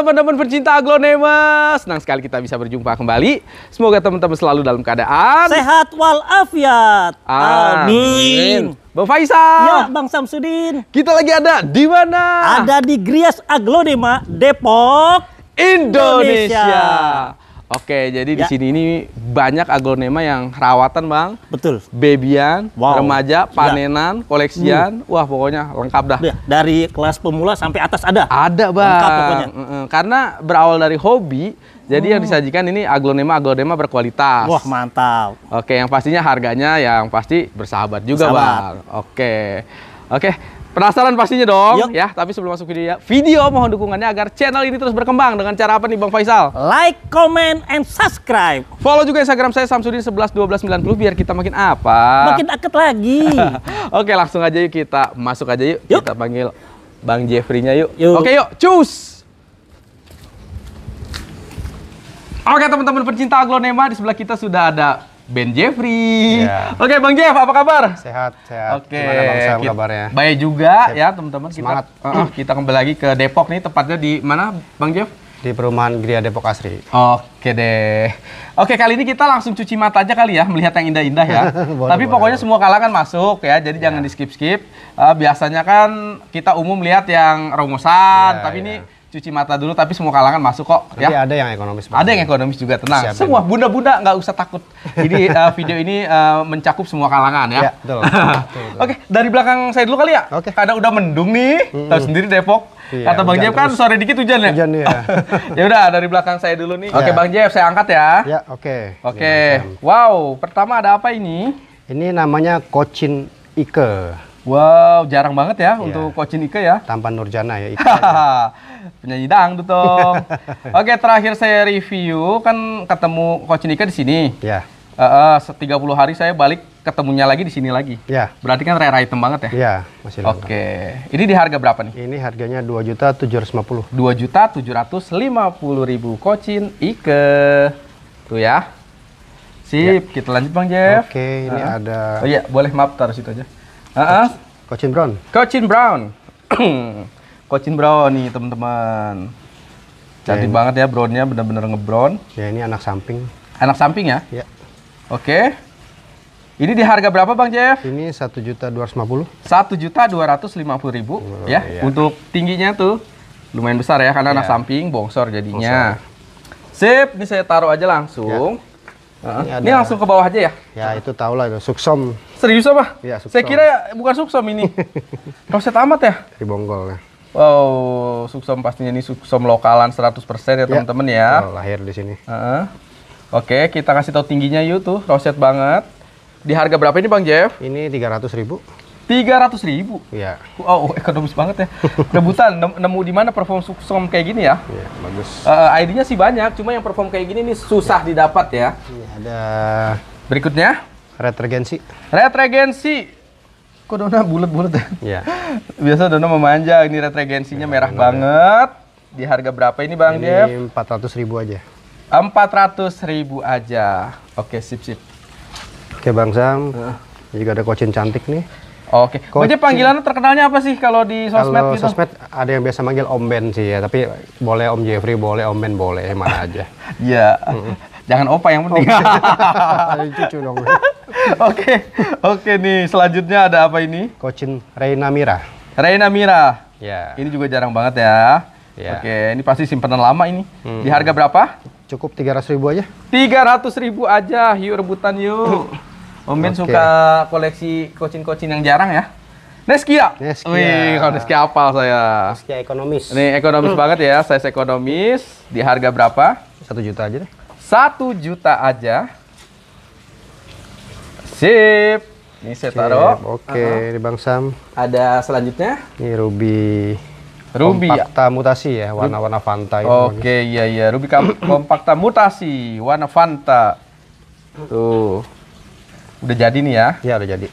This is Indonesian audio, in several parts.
teman-teman pencinta aglonema. Senang sekali kita bisa berjumpa kembali. Semoga teman-teman selalu dalam keadaan sehat walafiat. Amin. Amin. Bang Faisal. Ya, Bang Samsudin. Kita lagi ada di mana? Ada di Grias Aglonema, Depok, Indonesia. Indonesia. Oke, jadi ya. di sini ini banyak aglonema yang rawatan, Bang. Betul. Babyan, wow. remaja, ya. panenan, ya. koleksian. Hmm. Wah, pokoknya lengkap dah. Ya, dari kelas pemula sampai atas ada. Ada, Bang. Lengkap pokoknya. Karena berawal dari hobi, jadi hmm. yang disajikan ini aglonema aglonema berkualitas. Wah mantap. Oke, yang pastinya harganya yang pasti bersahabat juga, bersahabat. bang. Oke, oke. Penasaran pastinya dong, Yuk. ya. Tapi sebelum masuk video, ya, video mohon dukungannya agar channel ini terus berkembang dengan cara apa nih Bang Faisal? Like, comment, and subscribe. Follow juga Instagram saya Samsudin puluh. biar kita makin apa? Makin aktif lagi. Oke, langsung aja yuk kita masuk aja yuk. yuk. Kita panggil Bang Jeffrey-nya yuk. yuk. Oke yuk, cus. Oke teman-teman pecinta aglonema di sebelah kita sudah ada Ben Jeffrey. Yeah. Oke, okay, Bang Jeff, apa kabar? Sehat, sehat. Oke. Okay. Gimana Bang Sam kabarnya? Baik juga Sip. ya, teman-teman. Semangat. Kita, uh, kita kembali lagi ke Depok nih, tepatnya di mana, Bang Jeff? Di perumahan Gria Depok Asri. Oke deh. Oke, kali ini kita langsung cuci mata aja kali ya, melihat yang indah-indah ya. boleh, Tapi pokoknya boleh. semua kalangan masuk ya, jadi yeah. jangan di skip-skip. Uh, biasanya kan kita umum lihat yang rongosan, yeah, tapi yeah. ini iya cuci mata dulu tapi semua kalangan masuk kok ya ada yang ekonomis banget. ada yang ekonomis juga tenang Siapin. semua bunda-bunda nggak usah takut jadi uh, video ini uh, mencakup semua kalangan ya, ya betul, betul, betul, oke oke dari belakang saya dulu kali ya okay. karena udah mendung nih mm-hmm. tahu sendiri Depok iya, kata Bang Jeff kan sore dikit hujan ya hujan ya ya udah dari belakang saya dulu nih oke okay, iya. Bang Jeff saya angkat ya ya oke okay. oke okay. Iya, wow pertama ada apa ini ini namanya Kocin Ike Wow, jarang banget ya yeah. untuk Kocin Ike ya. tampan Nurjana ya Ike. ya penyanyi dangdut dong. Oke, terakhir saya review kan ketemu Coach Nika di sini. Ya. Uh, uh, 30 hari saya balik ketemunya lagi di sini lagi. Ya. Berarti kan rare item banget ya? Iya, masih lengkap. Oke. Ini di harga berapa nih? Ini harganya dua juta tujuh ratus lima puluh. Dua juta tujuh ratus lima puluh ribu Kocin Ike. Tuh ya. Sip, yeah. kita lanjut Bang Jeff. Oke, ini uh -huh. ada Oh iya, boleh maaf taruh situ aja. Heeh. Uh -huh. Kocin Brown. Kocin Brown. Kocin Brown nih teman-teman. Cantik ya, banget ya brownnya, benar-benar ngebrown. Ya ini anak samping. Anak samping ya? Ya. Oke. Ini di harga berapa Bang Jeff? Ini satu juta dua ratus lima puluh. Satu juta dua ratus lima puluh ribu ya. Iya. Untuk tingginya tuh lumayan besar ya karena ya. anak iya. samping bongsor jadinya. Bongsor. Sip, ini saya taruh aja langsung. Ya. Uh, ini, ini langsung ke bawah aja ya? Ya itu tau lah, itu suksom. Serius apa? Ya, suksom. Saya kira bukan suksom ini. Kalau saya tamat ya? Di bonggol ya. Wow, suksom pastinya ini suksom lokalan 100% ya, ya teman-teman ya. ya. Lahir di sini. Uh -huh. Oke, kita kasih tau tingginya yuk tuh, roset banget. Di harga berapa ini Bang Jeff? Ini 300 ribu. 300 ribu? Iya. Wow, ekonomis banget ya. Rebutan, nemu di mana perform suksom kayak gini ya? Iya, bagus. Uh, ID-nya sih banyak, cuma yang perform kayak gini ini susah ya. didapat ya. Iya, ada... Berikutnya? Retregensi. Retregensi kok Dona bulat-bulat ya? Iya. Biasa Dona memanjang, ini retregensinya ya, merah banget. banget. Di harga berapa ini Bang Dev? Ini 400 ribu aja. ratus ribu aja. Oke, sip sip. Oke Bang Sam, uh. juga ada kocin cantik nih. Oke. okay. Bang panggilannya terkenalnya apa sih kalau di sosmed kalau gitu? sosmed ada yang biasa manggil Om Ben sih ya, tapi boleh Om Jeffrey, boleh Om Ben, boleh mana aja. Iya. yeah. Mm -hmm. Jangan opa yang penting. cucu dong. Oke, oke nih. Selanjutnya ada apa ini? Kocin Reina Mira. Reina Mira. Ya. Ini juga jarang banget ya. Yeah. Oke, ini pasti simpanan lama ini. Hmm. Di harga berapa? Cukup tiga ratus ribu aja. Tiga ratus ribu aja. Yuk rebutan yuk. Om okay. suka koleksi kocin-kocin yang jarang ya. Neskia. Neskia. Wih, kalau Neskia apa saya? Neskia ekonomis. Ini ekonomis banget ya. Saya ekonomis. Di harga berapa? Satu juta aja deh satu juta aja. Sip. Ini saya taruh. Oke, okay, uh -huh. di Bang Sam. Ada selanjutnya? Ini ruby. Ruby ya? kompakta mutasi ya, warna-warna Fanta Oke, okay, iya iya, ruby kompakta mutasi, warna Fanta. Tuh. Udah jadi nih ya? Iya, udah jadi.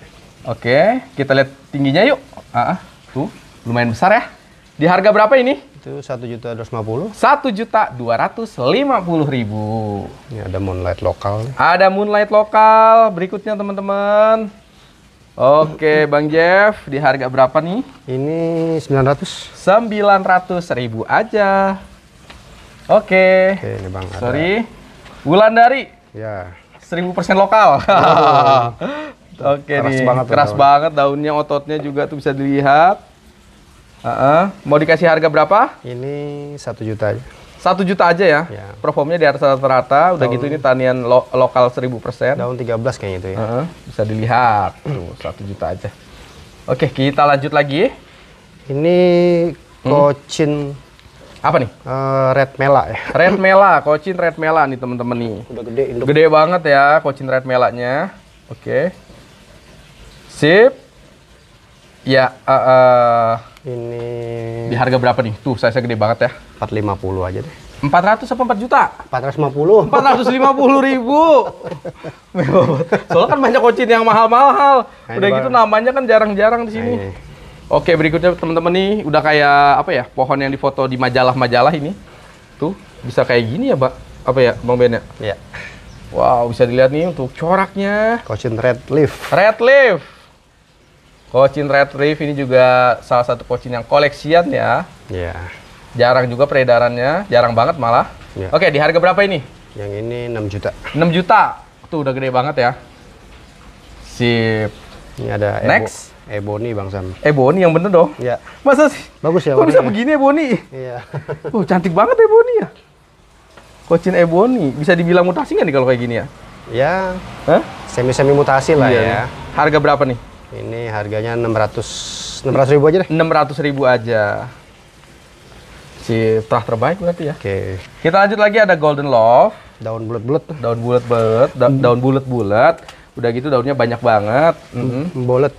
Oke, kita lihat tingginya yuk. Uh ah, -huh. Ah. Tuh, lumayan besar ya. Di harga berapa ini? Itu satu juta dua lima puluh. Satu juta dua ratus lima puluh ribu. Ini ada moonlight lokal. Ada moonlight lokal. Berikutnya teman-teman. Oke, Bang Jeff, di harga berapa nih? Ini sembilan ratus sembilan ratus ribu aja. Oke. Oke, ini Bang. Ada. Sorry. dari Ya. seribu persen lokal. Oh. Oke, keras banget. Keras banget daunnya, ototnya juga tuh bisa dilihat. Uh -uh. Mau dikasih harga berapa? Ini satu juta aja. Satu juta aja ya? ya. Performnya di atas rata-rata, udah gitu ini tanian lo lokal persen. Daun 13 kayaknya itu ya. Uh -uh. Bisa dilihat, satu juta aja. Oke, kita lanjut lagi. Ini hmm? kocin... Apa nih? Uh, red Mela ya. Red Mela, kocin Red Mela nih temen-temen nih. Udah gede. Induk. Gede banget ya kocin Red Melanya. Oke. Sip. Ya, uh, uh, ini di harga berapa nih? Tuh, saya gede banget ya. 450 aja deh. 400 apa 4 juta? 450. 450 ribu. Soalnya kan banyak kocin yang mahal-mahal. Nah, udah gitu namanya kan jarang-jarang di nah, sini. Oke, berikutnya teman-teman nih udah kayak apa ya? Pohon yang difoto di majalah-majalah ini. Tuh, bisa kayak gini ya, Pak. Apa ya, Bang Ben ya? Iya. Wow, bisa dilihat nih untuk coraknya. Kocin red leaf. Red leaf. Coachin Red Reef ini juga salah satu coachin yang koleksian ya. Iya. Yeah. Jarang juga peredarannya, jarang banget malah. Yeah. Oke, di harga berapa ini? Yang ini 6 juta. 6 juta. Tuh udah gede banget ya. Sip. Ini ada Ebo, Next. Ebony Bang Sam. Ebony yang bener dong. Iya. Masa sih? Bagus ya. Kok bisa begini Ebony? Iya. uh, cantik banget Ebony ya. Coachin Ebony bisa dibilang mutasi nggak nih kalau kayak gini ya? Ya. Semi-semi mutasi lah iya. ya. Harga berapa nih? Ini harganya 600 600 ribu aja deh. 600 ribu aja. Si terah terbaik berarti ya. Oke. Okay. Kita lanjut lagi ada Golden Love. Daun bulat-bulat. Daun bulat-bulat, da daun bulat-bulat. Udah gitu daunnya banyak banget. Mm -hmm. Bulat.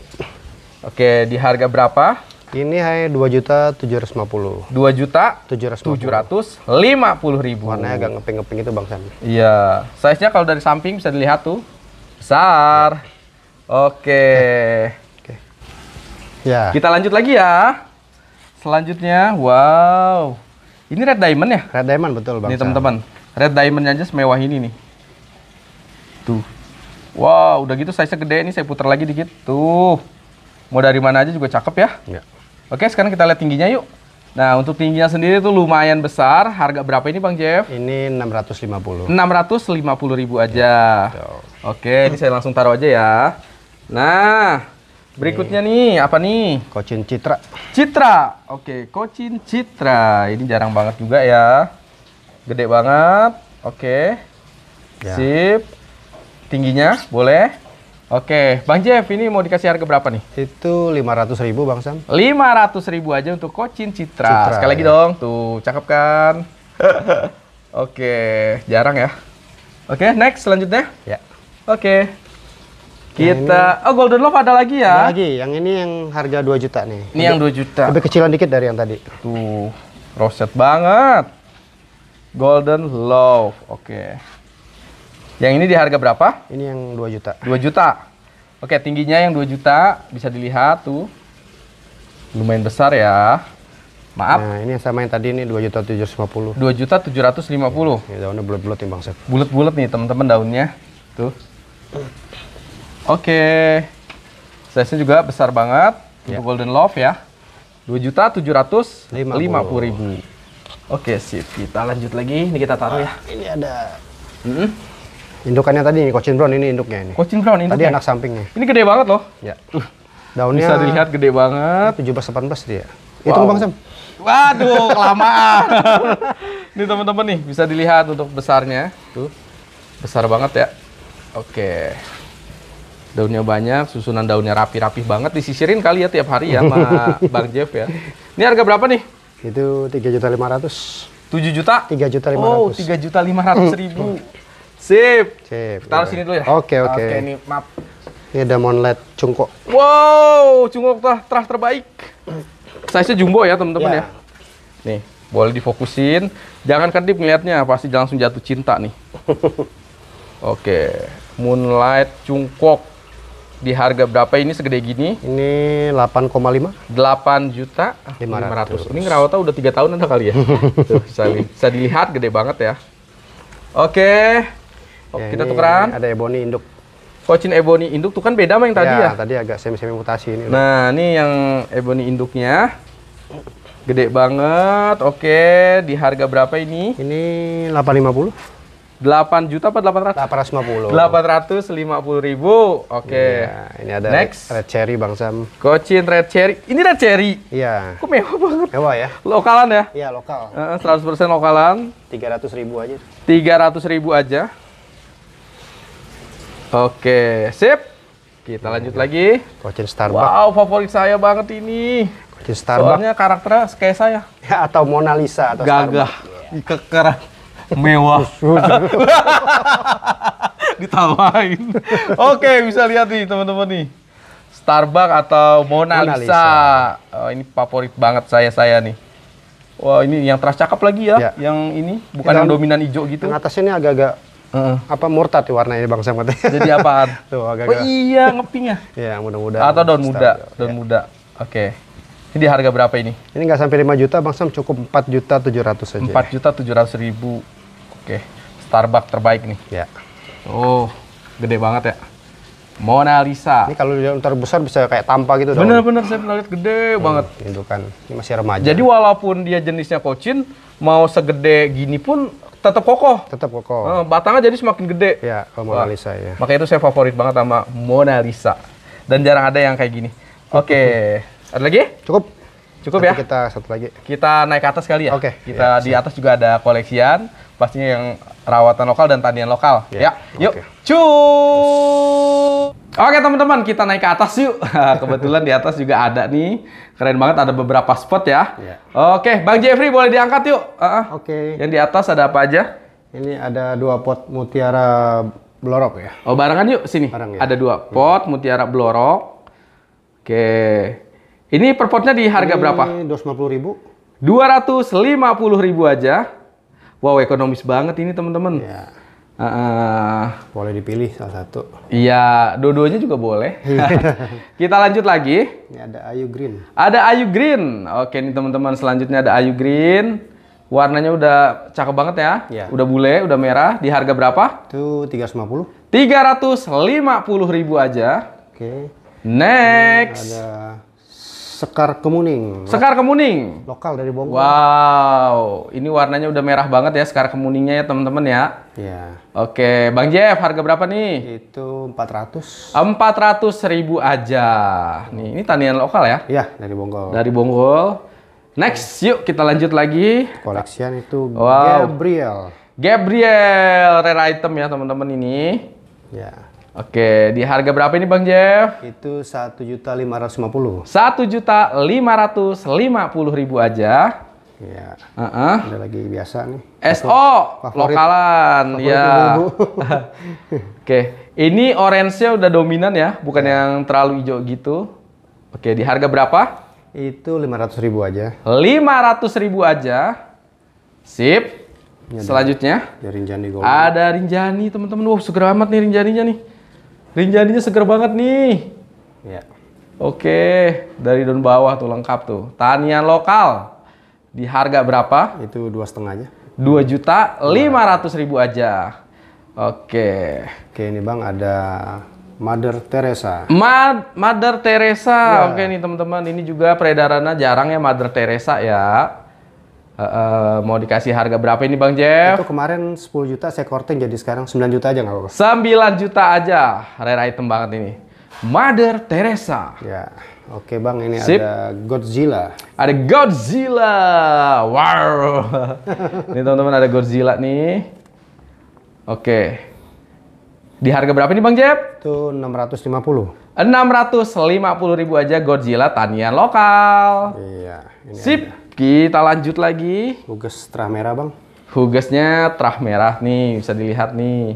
Oke, di harga berapa? Ini hanya dua juta tujuh ratus lima puluh. Dua juta tujuh ratus lima puluh ribu. Warnanya agak ngeping-ngeping itu bang Sam. Iya, size nya kalau dari samping bisa dilihat tuh besar. Ya. Oke. Oke. Ya. Kita lanjut lagi ya. Selanjutnya, wow. Ini red diamond ya? Red diamond betul bang. Ini teman-teman, red diamondnya aja semewah ini nih. Tuh. Wow, udah gitu size gede ini saya putar lagi dikit. Tuh. Mau dari mana aja juga cakep ya. ya. Oke, sekarang kita lihat tingginya yuk. Nah, untuk tingginya sendiri tuh lumayan besar. Harga berapa ini Bang Jeff? Ini 650. puluh ribu aja. Ya, Oke, ini saya langsung taruh aja ya. Nah, berikutnya nih, nih apa nih? Kocin Citra. Citra. Oke, Kocin Citra. Ini jarang banget juga ya. Gede banget. Oke. Ya. Sip. Tingginya boleh? Oke, Bang Jeff, ini mau dikasih harga berapa nih? Itu 500 ribu Bang Sam. 500 ribu aja untuk Kocin Citra. Citra Sekali lagi ya. dong, tuh cakep kan? Oke, jarang ya. Oke, next selanjutnya. Ya. Oke. Kita ini, oh Golden Love ada lagi ya? Ada lagi. Yang ini yang harga 2 juta nih. Ini yang 2 juta. Lebih kecilan dikit dari yang tadi. Tuh, roset banget. Golden Love. Oke. Yang ini di harga berapa? Ini yang 2 juta. 2 juta. Oke, tingginya yang 2 juta bisa dilihat tuh. Lumayan besar ya. Maaf. Nah, ini yang sama yang tadi ini 2 juta 750. 2 juta 750. Ya, daunnya bulat-bulat nih set. Bulat-bulat nih teman-teman daunnya. Tuh. Oke. Okay. Size-nya juga besar banget. Yeah. Untuk Golden Love ya. dua juta puluh ribu. Oke, okay, sip. Kita lanjut lagi. Ini kita taruh ya. Ah, ini ada. Mm -hmm. Indukannya tadi ini Cochin Brown ini induknya ini. Cochin Brown ini. Tadi anak sampingnya. Ini gede banget loh. Ya. Uh, Daunnya bisa dilihat gede banget. 17 18 dia. Wow. Itu Bang Sam. Waduh, kelamaan. ini teman-teman nih bisa dilihat untuk besarnya. Tuh. Besar banget ya. Oke. Okay daunnya banyak, susunan daunnya rapi-rapi banget, disisirin kali ya tiap hari ya sama Bang Jeff ya. Ini harga berapa nih? Itu tiga juta lima ratus. Tujuh juta? Tiga juta lima ratus. Oh, tiga juta lima ratus hmm. ribu. Sip. Sip. Taruh ya. sini dulu ya. Oke, okay, oke. Okay. Oke, ini map. Ini ada monlet cungkok. Wow, cungkok telah, telah terbaik. Size-nya jumbo ya, teman-teman ya. ya. Nih, boleh difokusin. Jangan kedip ngeliatnya, pasti langsung jatuh cinta nih. oke, moonlight cungkok di harga berapa ini segede gini? Ini 8,5. 8 juta 500. 500. Ini ngerawatnya udah tiga tahun ada kali ya. bisa, bisa dilihat gede banget ya. Oke. Oh, ya, kita tukeran. Ada ebony induk. Cocin ebony induk tuh kan beda sama yang tadi ya? ya? tadi agak semi-semi mutasi ini. Nah, loh. ini yang ebony induknya. Gede banget. Oke, di harga berapa ini? Ini 850. 8 juta apa 800? 850. 850 ribu. Oke. Okay. Iya, yeah, ini ada Next. red red cherry Bang Sam. Kocin red cherry. Ini red cherry. Iya. Yeah. Kok mewah banget. Mewah ya. Lokalan ya? Iya, yeah, lokal. Uh, 100% lokalan. 300 ribu aja. 300 ribu aja. Oke, okay. sip. Kita lanjut hmm. lagi. Kocin Starbucks. Wow, favorit saya banget ini. Kocin Starbucks. Soalnya karakternya kayak saya. Ya, atau Mona Lisa atau Gagah. Starbucks. Gagah. Yeah. Kekeran mewah. Ditawain. Oke, okay, bisa lihat nih teman-teman nih. Starbucks atau Mona, Mona Lisa. Oh, ini favorit banget saya saya nih. Wah, ini yang teras cakep lagi ya, ya. yang ini bukan yang, yang dominan hijau gitu. Yang atasnya ini agak-agak Uh. Apa murtad ya warnanya Bang Sam Jadi apaan? Tuh agak, -agak. Oh iya, ngepingnya. Iya, mudah-mudahan. Atau daun muda, ya. daun muda. Oke. Okay. Ini di harga berapa ini? Ini nggak sampai 5 juta, Bang Sam cukup 4 juta 700 aja. 4 juta 700 ribu. Oke, Starbucks terbaik nih. Ya. Oh, gede banget ya. Mona Lisa. Ini kalau dia ntar besar bisa kayak tampa gitu bener, dong. bener saya pernah lihat gede hmm, banget. Itu kan, ini masih remaja. Jadi walaupun dia jenisnya kocin, mau segede gini pun tetap kokoh. Tetap kokoh. Eh, batangnya jadi semakin gede. Ya, kalau Mona Wah. Lisa ya. Makanya itu saya favorit banget sama Mona Lisa. Dan jarang ada yang kayak gini. Oke. Okay. Ada lagi? Cukup. Cukup ya. Kita satu lagi. Kita naik ke atas kali ya. Oke. Okay. Kita yeah, di atas juga ada koleksian, pastinya yang rawatan lokal dan tanian lokal. Yeah. Ya. Yuk. Okay. Cus. Oke teman-teman, kita naik ke atas yuk. Kebetulan di atas juga ada nih. Keren banget, ada beberapa spot ya. Yeah. Oke, Bang Jeffrey boleh diangkat yuk. Uh -uh. Oke. Okay. Yang di atas ada apa aja? Ini ada dua pot mutiara blorok ya. Oh barengan yuk sini. Barang. ya. Ada dua hmm. pot mutiara blorok. Oke. Ini perpotnya di harga ini berapa? ratus lima 250 ribu aja. Wow, ekonomis banget ini teman-teman. Ya. Uh, boleh dipilih salah satu. Iya, dua-duanya juga boleh. Kita lanjut lagi. Ini ada Ayu Green. Ada Ayu Green. Oke ini teman-teman, selanjutnya ada Ayu Green. Warnanya udah cakep banget ya. ya. Udah bule, udah merah. Di harga berapa? Itu 350. 350 ribu aja. Oke. Next. Ini ada Sekar Kemuning. Sekar Kemuning. Lokal dari Bogor. Wow, ini warnanya udah merah banget ya Sekar Kemuningnya ya teman-teman ya. Iya. Oke, Bang Jeff, harga berapa nih? Itu 400. 400 ribu aja. Nih, ini tanian lokal ya? Iya, dari Bonggol. Dari Bonggol. Next, yuk kita lanjut lagi. Koleksian itu wow. Gabriel. Gabriel, rare item ya teman-teman ini. Ya. Oke, di harga berapa ini Bang Jeff? Itu satu juta lima ratus lima puluh. Satu juta lima ratus lima puluh ribu aja. Iya. Uh -uh. Ada lagi biasa nih. SO favorit, lokalan favorit ya. Oke, ini orange-nya udah dominan ya, bukan ya. yang terlalu hijau gitu. Oke, di harga berapa? Itu lima ratus ribu aja. Lima ratus ribu aja. Sip. Selanjutnya ada Rinjani Ada Rinjani, teman-teman. Wow, segera amat nih Rinjaninya nih. Rinjaninya seger banget nih. Ya. Oke, dari daun bawah tuh lengkap tuh. Tanian lokal di harga berapa? Itu dua setengahnya. Dua juta lima ratus ribu aja. Oke. Oke ini bang ada Mother Teresa. Ma Mother Teresa. Ya. Oke nih teman-teman, ini juga peredarannya jarang ya Mother Teresa ya. Uh, uh, mau dikasih harga berapa ini Bang Jeff? Itu kemarin 10 juta saya korting jadi sekarang 9 juta aja nggak apa-apa. 9 juta aja. Rare item banget ini. Mother Teresa. Ya. Oke Bang, ini Sip. ada Godzilla. Ada Godzilla. Wow. ini teman-teman ada Godzilla nih. Oke. Di harga berapa ini Bang Jeff? Itu 650. 650 ribu aja Godzilla tanian lokal. Iya. Ini Sip. Ada. Kita lanjut lagi. Huges terah merah, Bang. Hugesnya terah merah nih, bisa dilihat nih.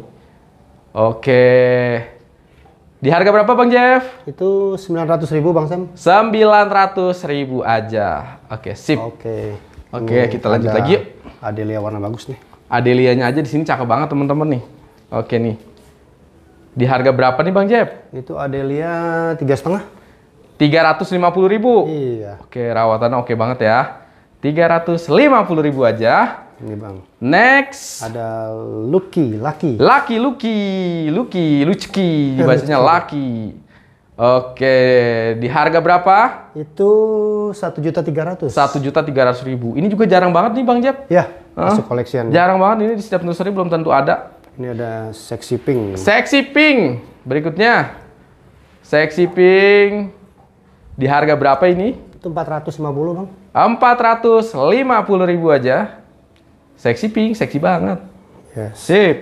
Oke. Di harga berapa Bang Jeff? Itu sembilan ratus ribu Bang Sam. Sembilan ratus ribu aja. Oke, sip. Oke. Oke, kita lanjut lagi yuk. Adelia warna bagus nih. Adelianya aja di sini cakep banget temen-temen nih. Oke nih. Di harga berapa nih Bang Jeff? Itu Adelia tiga setengah. Tiga ratus lima puluh ribu. Iya. Oke, rawatannya oke banget ya. 350 ribu aja. Ini bang. Next. Ada Lucky, Lucky. Lucky, Lucky, Lucky, Lucky. Bahasanya Lucky. Oke, di harga berapa? Itu satu juta tiga ratus. Satu juta tiga ratus ribu. Ini juga jarang banget nih, Bang Jep. Ya, huh? masuk koleksian. Jarang banget ini di setiap nursery belum tentu ada. Ini ada sexy pink. Sexy pink. Berikutnya, sexy pink. Di harga berapa ini? Itu empat ratus lima puluh, Bang. 450 ribu aja. Seksi pink, seksi banget. Yes. Sip.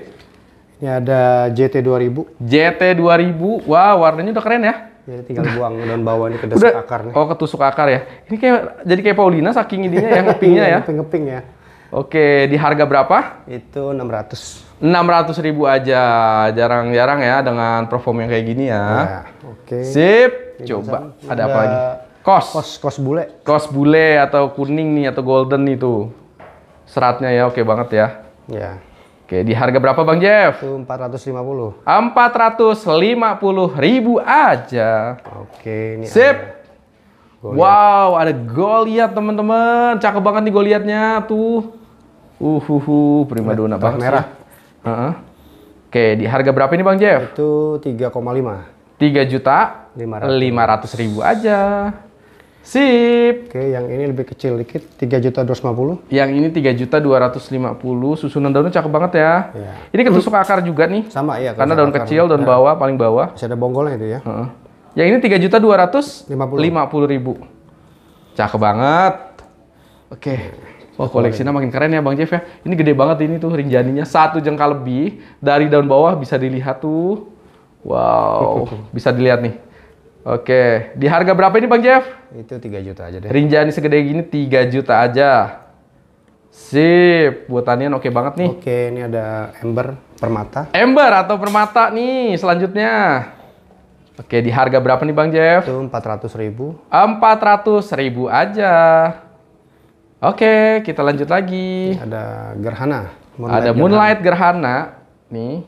Ini ada JT2000. JT2000. Wow, warnanya udah keren ya. Jadi tinggal buang daun bawah ini ke dasar udah. Oh, ketusuk akar ya. Ini kayak jadi kayak Paulina saking ininya yang ngepingnya ya. Ngeping-ngeping ya. Oke, di harga berapa? Itu 600. 600 ribu aja. Jarang-jarang ya dengan perform yang kayak gini ya. ya Oke. Sip. Ini Coba ada apa lagi? Kos. Kos kos bule. Kos bule atau kuning nih atau golden itu Seratnya ya oke banget ya. Ya. Oke, di harga berapa Bang Jeff? Itu lima puluh ribu aja. Oke, ini Sip. Ada. Wow, ada goliat teman-teman. Cakep banget nih goliatnya tuh. Uhuhu, uh, primadona bang Merah. Uh -huh. Oke, di harga berapa ini Bang Jeff? Itu tiga koma lima tiga juta lima ratus ribu aja. Sip. Oke, yang ini lebih kecil dikit, 3 juta 250. Yang ini 3 juta 250. Susunan daunnya cakep banget ya. ya. Ini ketusuk akar juga nih. Sama iya. Karena daun akar. kecil, daun ya. bawah, paling bawah. Masih ada bonggolnya itu ya. Uh -uh. Yang ini 3 juta 250 ribu. Cakep banget. Oke. Wah, oh, koleksinya makin keren ya Bang Jeff ya. Ini gede banget ini tuh rinjaninya satu jengkal lebih dari daun bawah bisa dilihat tuh. Wow, bisa dilihat nih. Oke, di harga berapa ini Bang Jeff? Itu 3 juta aja deh. Rinjani segede gini 3 juta aja. Sip, buatannya oke okay banget nih. Oke, ini ada ember permata. Ember atau permata nih selanjutnya. Oke, di harga berapa nih Bang Jeff? Itu 400 ribu. 400 ribu aja. Oke, kita lanjut lagi. Ini ada gerhana. Moonlight ada moonlight gerhana. gerhana. Nih,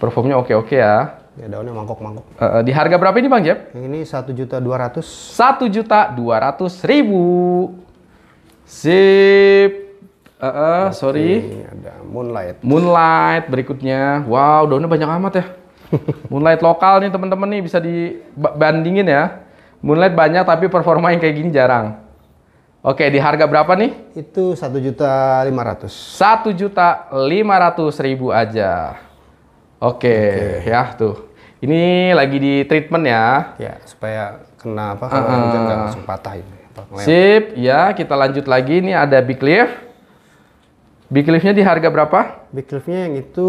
performnya oke-oke ya. Ya daunnya mangkok-mangkok. Uh, di harga berapa ini Bang Jeb? Yang ini satu juta dua ratus. Satu juta dua ratus ribu. Sip. Uh, uh, sorry. Ada moonlight. Moonlight berikutnya. Wow, daunnya banyak amat ya. moonlight lokal nih teman-teman nih bisa dibandingin ya. Moonlight banyak tapi performa yang kayak gini jarang. Oke, di harga berapa nih? Itu satu juta lima ratus. Satu juta lima ratus ribu aja. Oke, okay, okay. ya tuh. Ini lagi di treatment ya. Ya, supaya kena apa kalau uh hujan nggak langsung patah ini. Sip, ya kita lanjut lagi. Ini ada big leaf. Big leaf-nya di harga berapa? Big leaf-nya yang itu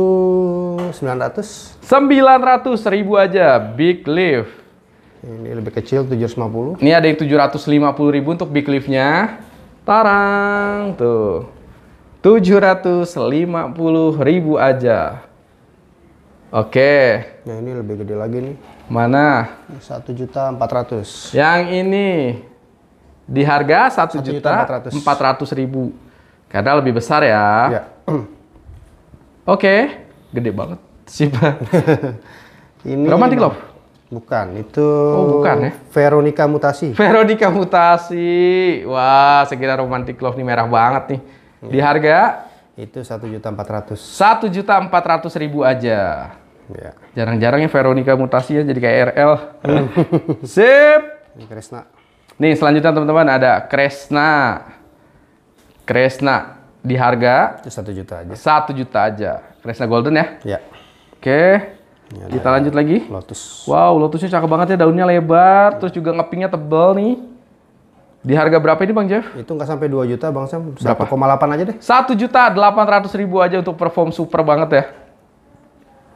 900. 900 ribu aja big leaf. Ini lebih kecil 750. Ini ada yang 750 ribu untuk big leaf-nya. Tarang, tuh. 750 ribu aja. Oke. Ya ini lebih gede lagi nih. Mana? Satu juta empat ratus. Yang ini di harga satu juta empat ratus ribu. Karena lebih besar ya. ya. Oke, gede banget sih pak. ini romantik love. Bukan, itu oh, bukan ya? Veronica Mutasi. Veronica Mutasi. Wah, sekira romantic love nih merah banget nih. Di iya. harga itu satu juta empat ratus. Satu juta empat ratus ribu aja. Jarang-jarang ya Veronica mutasi ya jadi kayak RL. Sip. Ini Kresna. Nih selanjutnya teman-teman ada Kresna. Kresna di harga ya, satu juta aja. Satu juta aja. Kresna Golden ya? Ya. Oke. Ini Kita lanjut lagi. Lotus. Wow, lotusnya cakep banget ya. Daunnya lebar, terus juga ngepingnya tebel nih. Di harga berapa ini Bang Jeff? Itu nggak sampai 2 juta Bang Sam. 1,8 aja deh. 1 juta 800 ribu aja untuk perform super banget ya.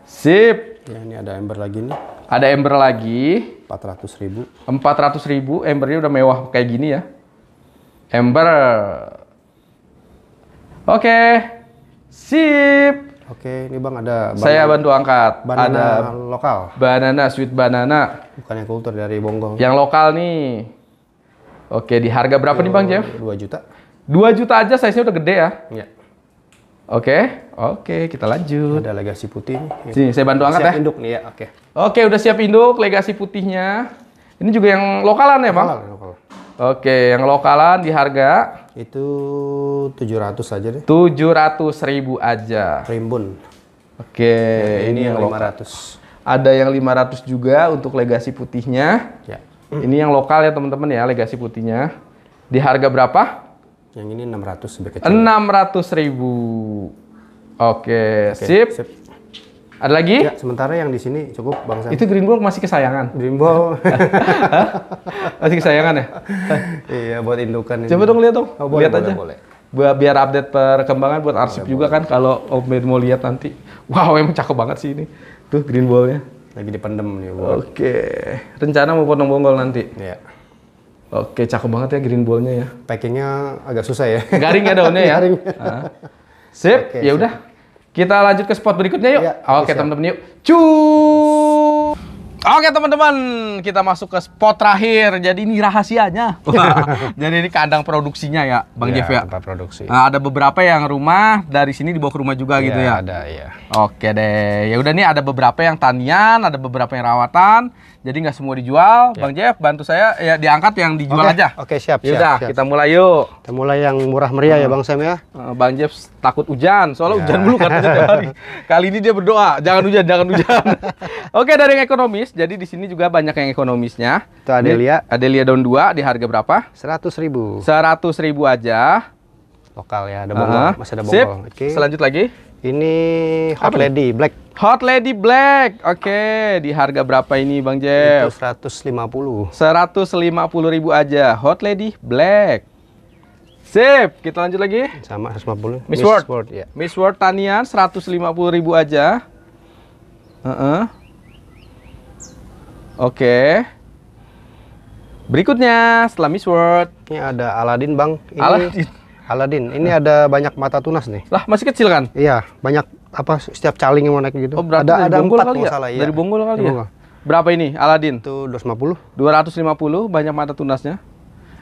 Sip. Ya, ini ada ember lagi nih. Ada ember lagi. 400 ribu. 400 ribu. Embernya udah mewah kayak gini ya. Ember. Oke. Sip. Oke, ini Bang ada banana, Saya bantu angkat. Banana ada lokal. Banana sweet banana. Bukan yang kultur dari Bonggong. Yang lokal nih. Oke, di harga berapa Yo, nih Bang Jeff? dua juta. dua juta aja saya nya udah gede ya? Iya. Oke, okay, oke, okay, kita lanjut. Ada legasi putih. Ya. Sini, saya bantu angkat ya. Siap induk nih ya, oke. Okay. Oke, okay, udah siap induk, legasi putihnya. Ini juga yang lokalan ya, Bang? Lokal, lokal. Oke, yang lokalan di harga? Itu 700 aja deh. 700 ribu aja. Rimbun. Oke, okay, ini, ini yang, yang 500. Lokal. Ada yang 500 juga untuk legasi putihnya. Ya. Ini yang lokal ya teman-teman ya, legasi putihnya. Di harga berapa? Yang ini 600 lebih kecil. 600 ribu. Oke, Oke sip. sip. Ada lagi? Ya, sementara yang di sini cukup Bang Itu green ball masih kesayangan. Green ball. masih kesayangan ya? iya, buat indukan ini. Coba dong lihat dong. Oh, boleh, lihat boleh, aja. Boleh. Biar, biar update perkembangan buat arsip juga boleh. kan kalau Om mau lihat nanti. Wow, emang cakep banget sih ini. Tuh green ballnya. Lagi dipendem nih. Oke. Rencana mau potong bonggol nanti? Iya. Oke, cakep banget ya green ballnya ya. Packingnya agak susah ya. Garing ya daunnya ya. Garing. Nah. Sip, ya udah. Kita lanjut ke spot berikutnya yuk. Ya, Oke teman-teman yuk. Cus. Oke teman-teman, kita masuk ke spot terakhir. Jadi ini rahasianya. Jadi ini kandang produksinya ya, Bang ya, Jeff ya. produksi. Nah, ada beberapa yang rumah dari sini dibawa ke rumah juga ya, gitu ya. Ada ya. Oke deh. Ya udah nih ada beberapa yang tanian, ada beberapa yang rawatan. Jadi nggak semua dijual. Ya. Bang Jeff bantu saya ya diangkat yang dijual okay. aja. Oke, okay, siap, Yaudah, siap, kita mulai yuk. Kita mulai yang murah meriah ya, hmm. ya Bang Sam ya. Eh, Bang Jeff takut hujan, soalnya ya. hujan dulu tiap hari. Kali ini dia berdoa, jangan hujan, jangan hujan. Oke, dari yang ekonomis. Jadi di sini juga banyak yang ekonomisnya. Itu Adelia. Ini, Adelia daun 2 di harga berapa? Seratus ribu. Seratus ribu aja. Lokal ya, ada bonggol, uh -huh. masih ada bonggol. Oke. Okay. Selanjut lagi. Ini Hot Apa Lady Black. Hot Lady Black. Oke, okay. di harga berapa ini Bang Jeff? Itu 150. puluh ribu aja. Hot Lady Black. Sip, kita lanjut lagi. Sama 150. Miss, Miss World. World ya. Miss World Tanian 150.000 ribu aja. Uh -uh. Oke. Okay. Berikutnya setelah Miss World. Ini ada Aladin Bang. Ini Aladin. Aladin. Ini nah. ada banyak mata tunas nih. Lah, masih kecil kan? Iya, banyak apa setiap caling yang mau naik gitu. Oh, berarti ada ada Bonggol kali ya? Salah, iya. Dari Bonggol kali ya? Berapa ini Aladin? Itu 250. 250 banyak mata tunasnya.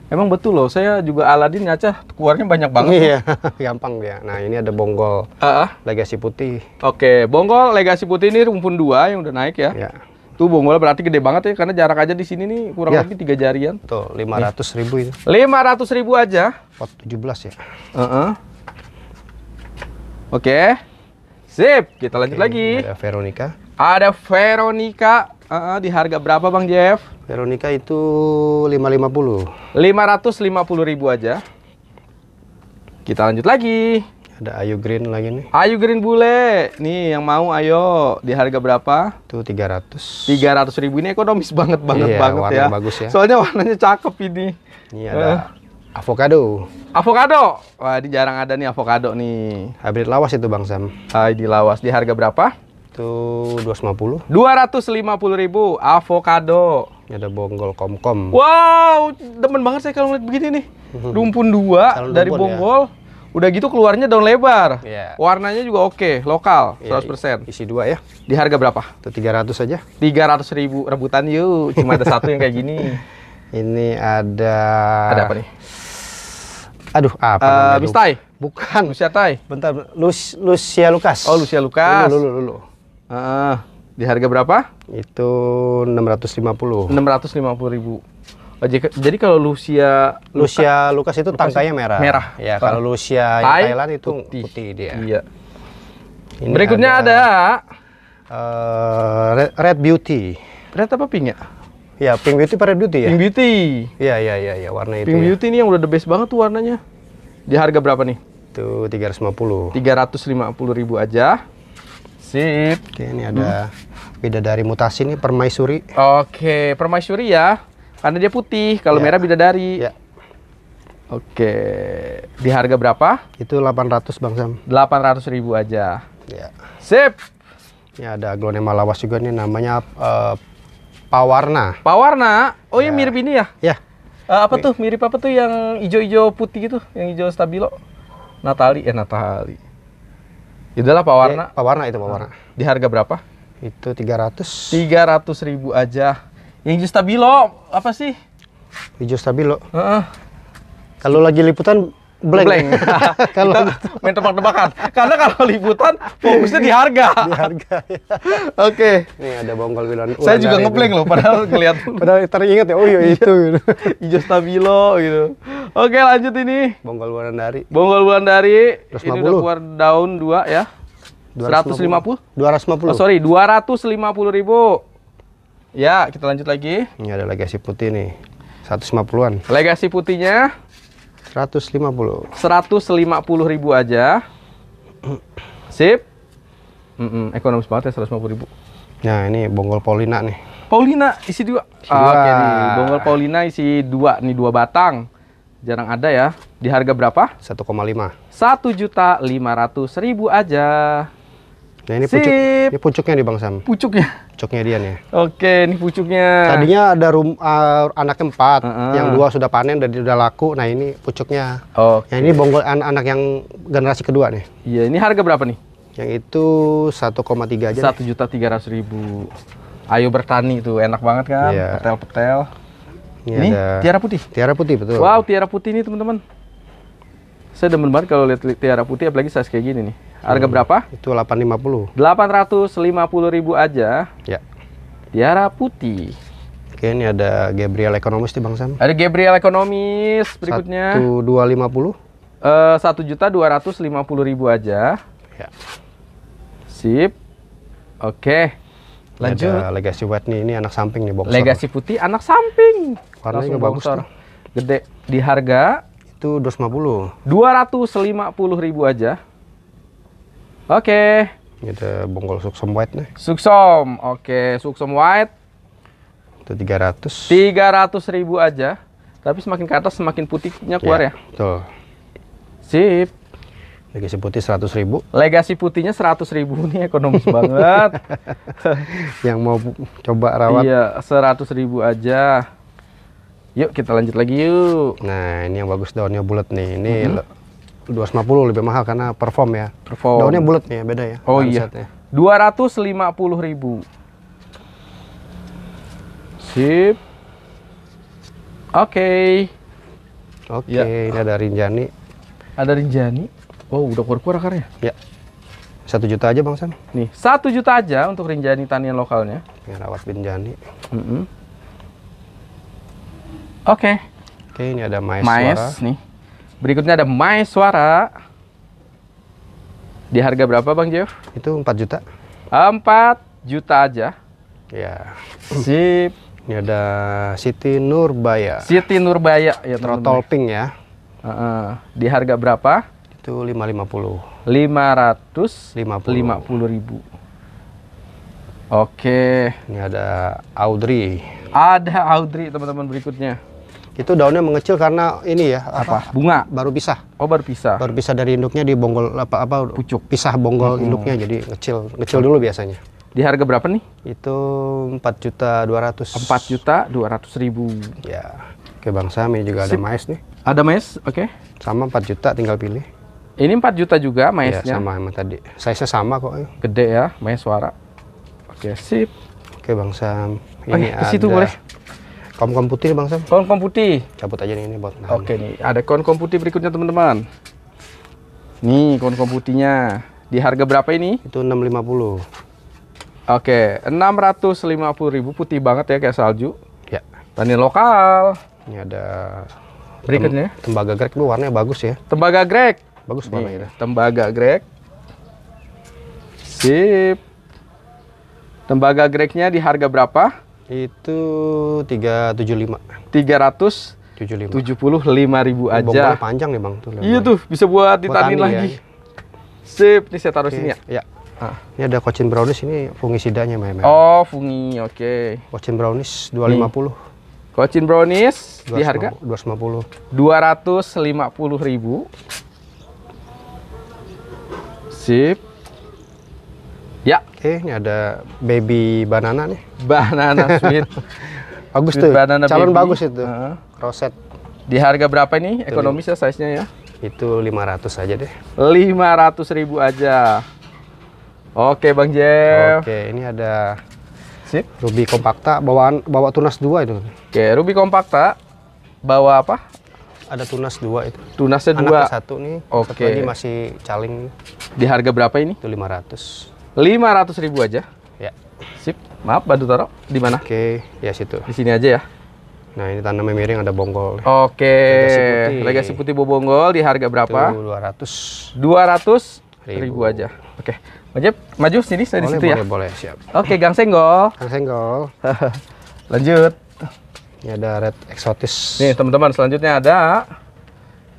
Emang betul loh, saya juga Aladin ngaca keluarnya banyak banget. Iya, gampang dia. Nah, ini ada Bonggol. Uh -uh. Legasi putih. Oke, okay. Bonggol Legasi putih ini rumpun dua yang udah naik ya. Iya. Tuh bonggol berarti gede banget ya karena jarak aja di sini nih kurang ya. lebih tiga jarian. Tuh lima ratus ribu itu. Lima ratus ribu aja. Pot tujuh belas ya. Uh -uh. Oke. Okay. Sip, kita lanjut okay. lagi. Ada Veronica. Ada Veronica. Uh, uh, di harga berapa Bang Jeff? Veronica itu 550. 550 ribu aja. Kita lanjut lagi. Ada Ayu Green lagi nih. Ayu Green bule. Nih yang mau ayo di harga berapa? Tuh 300. 300 ribu ini ekonomis banget banget iya, banget ya. bagus ya. Soalnya warnanya cakep ini. Ini ada uh. avocado. Avocado. Wah, ini jarang ada nih avocado nih. Hybrid lawas itu Bang Sam. Ah, di lawas di harga berapa? Tuh 250. 250 ribu avocado. Ada bonggol komkom. Wow, demen banget saya kalau ngeliat begini nih. Hmm. Rumpun dua dari bonggol. Ya Udah gitu keluarnya daun lebar. Yeah. Warnanya juga oke, okay, lokal, yeah, iya, 100%. Isi dua ya. Di harga berapa? Tuh 300 aja. 300 ribu rebutan yuk. Cuma ada satu yang kayak gini. Ini ada... Ada apa nih? Aduh, apa? Uh, eh, Mistai? Bukan. Lucia Tai? Bentar, Lus, Lucia Lukas. Oh, Lucia Lukas. Lulu, lulu, lulu. Uh, ah, di harga berapa? Itu 650. 650 ribu. Oh, jadi kalau Lucia Lucia Lukas itu tangkainya merah. Merah. Ya, kalau Lucia Thai, Thailand itu putih, putih dia. Iya. Ini Berikutnya ada, ada uh, eh, red, red Beauty. Red apa pink ya? Ya, pink beauty red beauty ya? Pink beauty. Iya, iya, iya, ya, warna itu. Pink ya. beauty ini yang udah the best banget tuh warnanya. Di harga berapa nih? Tuh tiga ratus lima puluh ribu aja. Sip. Oke, ini ada hmm. beda dari mutasi nih permaisuri. Oke, permaisuri ya. Karena dia putih, kalau yeah. merah bidadari. Yeah. Oke, di harga berapa? Itu 800 Bang Sam. 800 ribu aja. Ya. Sip. Ini ada glonema lawas juga nih namanya uh, pawarna. Pawarna? Oh ya. mirip ini ya? Ya. Uh, apa Mi tuh? Mirip apa tuh yang hijau-hijau putih gitu, yang hijau stabilo? Natali, eh Natali. Itulah pawarna. Ya, pawarna itu pawarna. Di harga berapa? Itu 300. 300 ribu aja. Yang hijau stabilo apa sih? Hijau stabilo. Uh -uh. Kalau lagi liputan blank. blank. kalau main tebak-tebakan. Karena kalau liputan fokusnya di harga. di harga. Ya. Oke. Okay. Ini ada bongkol gila. Saya juga ngeblank loh padahal ngelihat padahal teringat ya oh iya itu gitu. Ijo iya. stabilo gitu. Oke, lanjut ini. Bongkol Wulandari. Bongkol dari. Ini udah keluar daun 2 ya. 250. 250. Oh, sorry, 250 ribu. Ya, kita lanjut lagi. Ini ada legasi putih nih. 150-an. Legasi putihnya 150. 150 ribu aja. Sip. Mm -mm, ekonomis banget ya 150 ribu. Nah, ini bonggol Paulina nih. Paulina isi dua. Ah, oke okay, nih, bonggol Paulina isi dua nih dua batang. Jarang ada ya. Di harga berapa? 1,5. 1 juta 500 ribu aja. Nah ini pucuk, ini pucuknya nih Bang Sam. Pucuknya. Pucuknya dia nih. Oke, ini pucuknya. Tadinya ada rum, uh, anak empat, uh -uh. yang dua sudah panen dan sudah laku. Nah ini pucuknya. Oh. Nah, okay. ini bonggol an anak yang generasi kedua nih. Iya, ini harga berapa nih? Yang itu 1,3 aja. Satu juta tiga ratus ribu. Ayo bertani itu enak banget kan? iya. Petel-petel. Ini, ini ada... tiara putih. Tiara putih betul. Wow, tiara putih ini teman-teman. Saya demen banget kalau lihat tiara putih, apalagi saya kayak gini nih. Harga berapa? Itu 850. 850 ribu aja. Ya. Tiara putih. Oke, ini ada Gabriel ekonomis di Bang Sam. Ada Gabriel ekonomis berikutnya. 1250. Eh satu juta dua ratus lima puluh ribu aja. Ya. Sip. Oke. Lanjut. Ada Legacy White nih, ini anak samping nih boxer. Legacy putih anak samping. Warna ini bagus tuh. Gede di harga itu 250. puluh ribu aja. Oke. Okay. Ini ada bonggol suksom white nih. Suksom. Oke, okay. suksom white. Itu 300. 300 ribu aja. Tapi semakin ke atas semakin putihnya keluar iya, ya. ya? Tuh. Sip. Legasi putih 100 ribu. Legasi putihnya 100 ribu nih ekonomis banget. Yang mau coba rawat. Iya, 100 ribu aja. Yuk kita lanjut lagi yuk. Nah ini yang bagus daunnya bulat nih. Ini mm -hmm. 250 lebih mahal karena perform ya. Perform. Daunnya bulat nih ya, beda ya. Oh iya. Dua ratus lima puluh ribu. Sip. Oke. Okay. Oke, okay, ya. ini ada Rinjani. Ada Rinjani. Wow, oh, udah keluar-keluar akarnya. Ya. Satu juta aja Bang Sam. Nih, satu juta aja untuk Rinjani tanian lokalnya. Ya, rawat Rinjani. Mm -hmm. Oke. Okay. Oke, okay, ini ada mais. Mais nih. Berikutnya ada My Suara. Di harga berapa Bang Jeff? Itu 4 juta. 4 juta aja. Ya. Sip. Ini ada Siti Nurbaya. Siti Nurbaya ya teman Pink ya. Uh, uh, di harga berapa? Itu 550. 550. 50 ribu. Oke. Ini ada Audrey. Ada Audrey teman-teman berikutnya. Itu daunnya mengecil karena ini ya apa? apa? Bunga. Baru pisah. Oh, baru pisah. Baru pisah dari induknya di bonggol apa apa pucuk. Pisah bonggol hmm. induknya jadi ngecil, ngecil dulu biasanya. Di harga berapa nih? Itu empat juta dua ratus. Empat juta dua ratus ribu. Ya. Oke Bang Sami juga Sip. ada mais nih. Ada mais, oke. Okay. Sama empat juta tinggal pilih. Ini empat juta juga maisnya. Ya, sama sama tadi. saya nya sama kok. Eh. Gede ya, mais suara. Oke, okay, sip. Oke Bang Sam. Oh, iya, ini oh, ke situ boleh. Kom-kom putih Bang Sam. Kom-kom putih. Cabut aja nih ini buat nahan. Oke nih, ada kom-kom putih berikutnya teman-teman. Nih kom-kom putihnya. Di harga berapa ini? Itu 650. Oke, 650 ribu putih banget ya kayak salju. Ya. Tani lokal. Ini ada berikutnya. Tem tembaga grek lu warnanya bagus ya. Tembaga grek. Bagus banget ya. Tembaga grek. Sip. Tembaga greknya di harga berapa? Itu 375. 300 75. 75.000 ribu aja. Bongkar panjang nih Bang. Tuh, iya tuh, bisa buat ditanin ya. lagi. Ya. Sip, ini saya taruh okay. sini ya. ya. Ah. Ini ada kocin brownies ini fungisidanya memang. Oh, fungi. Oke. Okay. Kocin brownies 250. Nih. Kocin brownies 250, di harga 250. 250 ribu. Sip. Ya. Oke, eh, ini ada baby banana nih. Banana sweet. bagus sweet tuh. Ya. Banana Calon baby. bagus itu. Uh -huh. Roset. Di harga berapa ini ekonomis ya size-nya ya? Itu 500 aja deh. 500 ribu aja. Oke, Bang Jeff. Oke, ini ada Sip. Ruby Compacta bawaan bawa tunas dua itu. Oke, Ruby Compacta bawa apa? Ada tunas dua itu. Tunasnya dua. satu nih. Oke. Satu ini masih caling. Di harga berapa ini? Itu 500. 500 ribu aja. Ya. Sip. Maaf, bantu taruh di mana? Oke, ya situ. Di sini aja ya. Nah, ini tanaman miring ada bonggol. Oke. Legasi putih. putih bonggol di harga berapa? dua ratus dua ratus ribu aja. Oke. Maju, maju sini saya di situ ya. Boleh, siap. Oke, Gang Senggol. Gang Senggol. Lanjut. Ini ada red eksotis. Nih, teman-teman, selanjutnya ada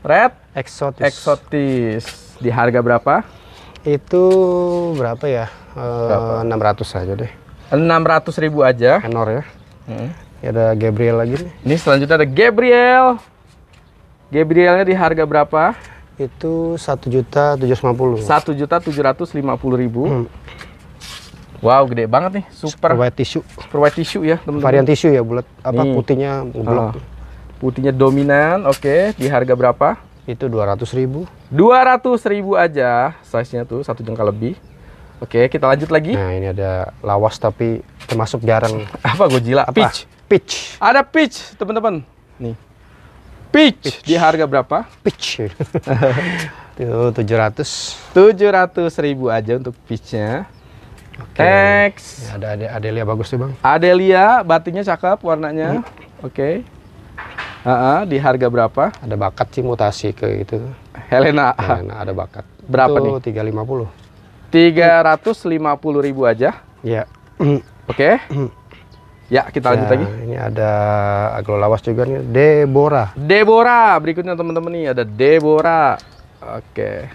red eksotis. Eksotis di harga berapa? Itu berapa ya? Eh, enam ratus aja deh. enam ratus ribu aja. Enor ya. Hmm. Ya ada Gabriel lagi nih. Ini selanjutnya ada Gabriel. Gabrielnya di harga berapa? Itu satu juta tujuh lima puluh. Satu juta tujuh ratus lima puluh ribu. Hmm. Wow, gede banget nih. Super, super white tissue. Super white tissue ya, teman-teman. Varian tissue ya, bulat apa nih. putihnya bulat. Oh. Putihnya dominan. Oke, okay. di harga berapa? Itu 200 ribu. 200 ribu aja size-nya tuh, satu jengkal lebih. Oke, kita lanjut lagi. Nah, ini ada lawas tapi termasuk jarang. Apa Godzilla? Apa? Peach. Peach. Ada peach, teman-teman. Nih. Peach. peach. Di harga berapa? Peach. Tuh, tujuh ratus ribu aja untuk peachnya. Oke. Okay. ada Adelia bagus tuh, Bang. Adelia, batiknya cakep warnanya. Hmm. Oke. Uh -uh, di harga berapa? Ada bakat sih mutasi ke itu. Helena. Helena ada bakat. Berapa itu nih? 350. 350 ribu aja. Iya. Oke. Okay. Ya, kita lanjut ya, lagi. Ini ada aglo lawas juga nih, Debora. Debora, berikutnya teman-teman nih ada Debora. Oke.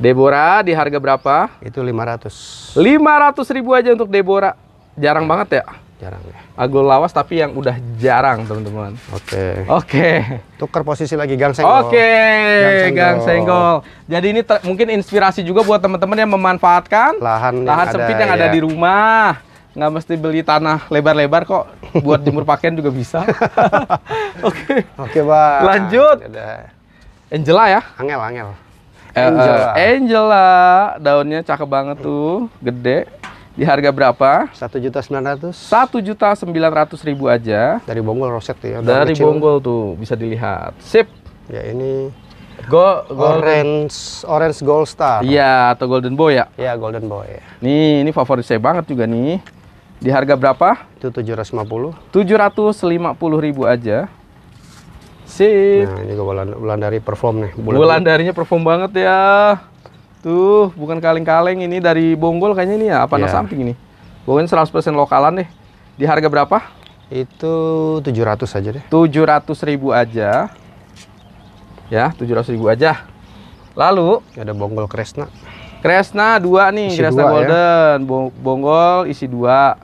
Debora di harga berapa? Itu 500. 500 ribu aja untuk Debora. Jarang banget ya? jarang ya. Aglo lawas tapi yang udah jarang teman-teman. Oke. Okay. Oke. Okay. Tukar posisi lagi gang senggol. Oke, okay. gang, senggol. gang senggol. Jadi ini mungkin inspirasi juga buat teman-teman yang memanfaatkan lahan lahan yang sempit ada, yang ada iya. di rumah. Nggak mesti beli tanah lebar-lebar kok buat jemur pakaian juga bisa. Oke. Oke, Pak. Lanjut. Angela ya? Angel, Angel. Eh, eh, Angela. Uh, Angela, daunnya cakep banget tuh, gede. Di harga berapa? Satu juta sembilan ratus. Satu juta sembilan ratus ribu aja. Dari Bonggol roset ya. Dari kecil. Bonggol tuh bisa dilihat. Sip. Ya ini Go, Go orange orange gold star. Iya atau golden boy ya? Iya golden boy. Ya. Nih ini favorit saya banget juga nih. Di harga berapa? Itu tujuh ratus lima puluh. Tujuh ratus lima puluh ribu aja. Sip. Nah ini gue bulan, bulan dari perform nih. Bulan, bulan darinya perform banget ya. Tuh, bukan kaleng-kaleng ini dari Bonggol kayaknya ini ya, apa yeah. samping ini. Pokoknya 100% lokalan deh. Di harga berapa? Itu 700 aja deh. ratus ribu aja. Ya, ratus ribu aja. Lalu ada Bonggol Kresna. Kresna dua nih, isi Kresna dua, ya. Golden, ya? Bonggol isi dua.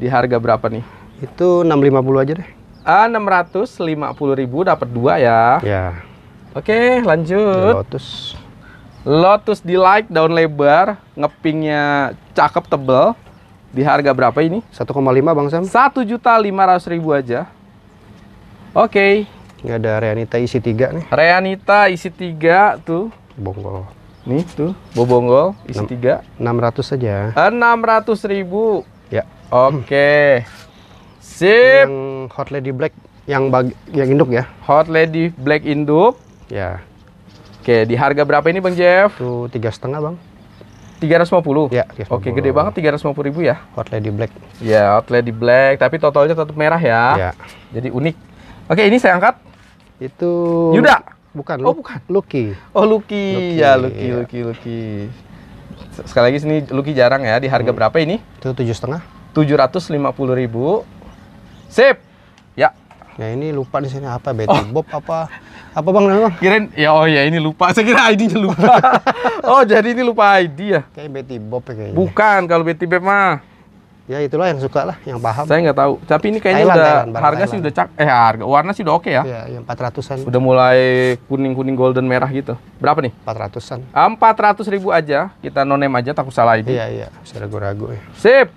Di harga berapa nih? Itu 650 aja deh. Ah, puluh ribu dapat dua ya. Ya. Oke, lanjut. Lotus. Lotus Delight daun lebar, ngepingnya cakep tebel. Di harga berapa ini? 1,5 Bang Sam. 1 juta 500 ribu aja. Oke. Okay. Gak ada Reanita isi 3 nih. Reanita isi 3 tuh. Bonggol. Nih tuh, bobonggol isi 6, 3. 600 saja. 600 ribu. Ya. Oke. Okay. Sip. Yang Hot Lady Black yang bag yang induk ya. Hot Lady Black induk. Ya. Oke, di harga berapa ini Bang Jeff? Tuh, tiga setengah Bang. 350? Ya, 350. Oke, gede banget 350 ribu ya? Hot Lady Black. Ya, Hot Lady Black, tapi totalnya tetap merah ya. ya. Jadi unik. Oke, ini saya angkat. Itu... Yuda? Bukan, oh, bukan. Lucky. Oh, Lucky. Lucky ya, Lucky, ya. Lucky, Lucky. Sekali lagi sini Lucky jarang ya. Di harga hmm. berapa ini? Itu tujuh setengah. Tujuh lima puluh ribu. Sip. Ya. Nah ini lupa di sini apa, Betty oh. Bob apa? Apa bang nama bang? Kirain, ya oh ya ini lupa. Saya kira ID-nya lupa. oh jadi ini lupa ID ya? Kayak Betty Bob ya kayaknya. Bukan, kalau Betty Bob mah. Ya itulah yang suka lah, yang paham. Saya nggak tahu. Tapi ini kayaknya Thailand, udah Thailand, harga Thailand. sih udah cak, eh harga warna sih udah oke okay ya. Iya, yang 400-an. Udah mulai kuning-kuning golden merah gitu. Berapa nih? 400-an. 400 ah, ribu aja, kita nonem aja takut salah ID. Iya, iya. Saya ragu-ragu ya. Sip.